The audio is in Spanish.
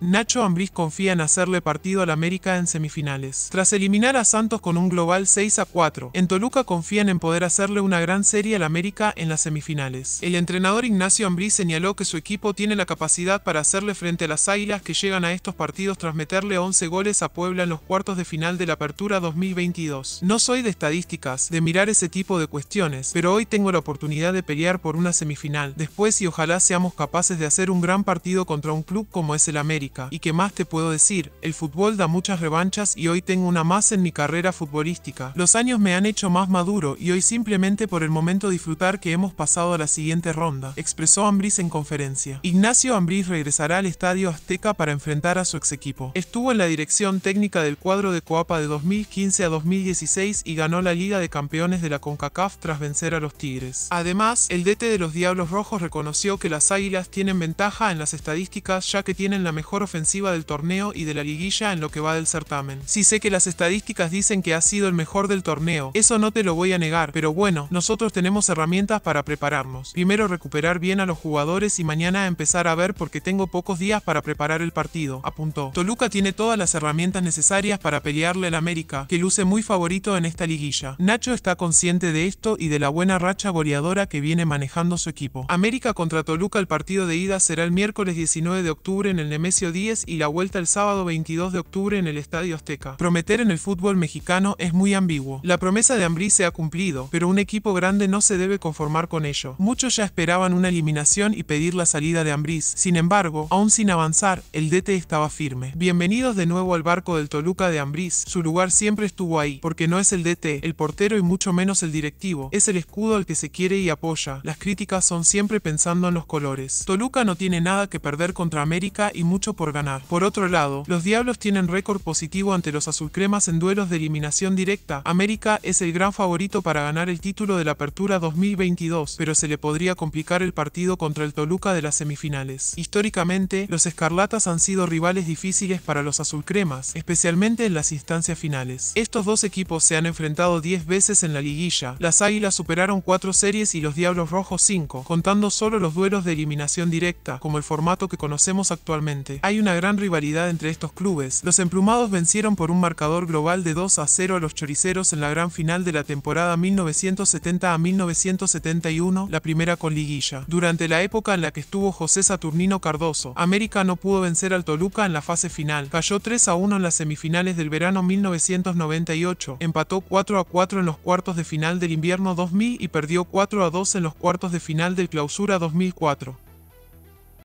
Nacho Ambriz confía en hacerle partido al América en semifinales. Tras eliminar a Santos con un global 6 a 4, en Toluca confían en poder hacerle una gran serie al América en las semifinales. El entrenador Ignacio Ambriz señaló que su equipo tiene la capacidad para hacerle frente a las Águilas que llegan a estos partidos tras meterle 11 goles a Puebla en los cuartos de final de la Apertura 2022. No soy de estadísticas, de mirar ese tipo de cuestiones, pero hoy tengo la oportunidad de pelear por una semifinal. Después y ojalá seamos capaces de hacer un gran partido contra un club como es el América ¿Y qué más te puedo decir? El fútbol da muchas revanchas y hoy tengo una más en mi carrera futbolística. Los años me han hecho más maduro y hoy simplemente por el momento disfrutar que hemos pasado a la siguiente ronda, expresó Ambriz en conferencia. Ignacio Ambriz regresará al Estadio Azteca para enfrentar a su ex equipo. Estuvo en la dirección técnica del cuadro de Coapa de 2015 a 2016 y ganó la Liga de Campeones de la CONCACAF tras vencer a los Tigres. Además, el DT de los Diablos Rojos reconoció que las Águilas tienen ventaja en las estadísticas ya que tienen la mejor ofensiva del torneo y de la liguilla en lo que va del certamen. Sí sé que las estadísticas dicen que ha sido el mejor del torneo, eso no te lo voy a negar, pero bueno, nosotros tenemos herramientas para prepararnos. Primero recuperar bien a los jugadores y mañana empezar a ver porque tengo pocos días para preparar el partido, apuntó. Toluca tiene todas las herramientas necesarias para pelearle al América, que luce muy favorito en esta liguilla. Nacho está consciente de esto y de la buena racha goleadora que viene manejando su equipo. América contra Toluca el partido de ida será el miércoles 19 de octubre en el Nemesio 10 y la vuelta el sábado 22 de octubre en el Estadio Azteca. Prometer en el fútbol mexicano es muy ambiguo. La promesa de Ambrí se ha cumplido, pero un equipo grande no se debe conformar con ello. Muchos ya esperaban una eliminación y pedir la salida de Ambriz. Sin embargo, aún sin avanzar, el DT estaba firme. Bienvenidos de nuevo al barco del Toluca de Ambriz. Su lugar siempre estuvo ahí, porque no es el DT, el portero y mucho menos el directivo. Es el escudo al que se quiere y apoya. Las críticas son siempre pensando en los colores. Toluca no tiene nada que perder contra América y mucho por ganar. Por otro lado, los Diablos tienen récord positivo ante los Azulcremas en duelos de eliminación directa. América es el gran favorito para ganar el título de la Apertura 2022, pero se le podría complicar el partido contra el Toluca de las semifinales. Históricamente, los Escarlatas han sido rivales difíciles para los Azulcremas, especialmente en las instancias finales. Estos dos equipos se han enfrentado 10 veces en la liguilla. Las Águilas superaron 4 series y los Diablos Rojos 5, contando solo los duelos de eliminación directa, como el formato que conocemos actualmente hay una gran rivalidad entre estos clubes. Los emplumados vencieron por un marcador global de 2 a 0 a los choriceros en la gran final de la temporada 1970 a 1971, la primera con liguilla. Durante la época en la que estuvo José Saturnino Cardoso, América no pudo vencer al Toluca en la fase final. Cayó 3 a 1 en las semifinales del verano 1998, empató 4 a 4 en los cuartos de final del invierno 2000 y perdió 4 a 2 en los cuartos de final del clausura 2004.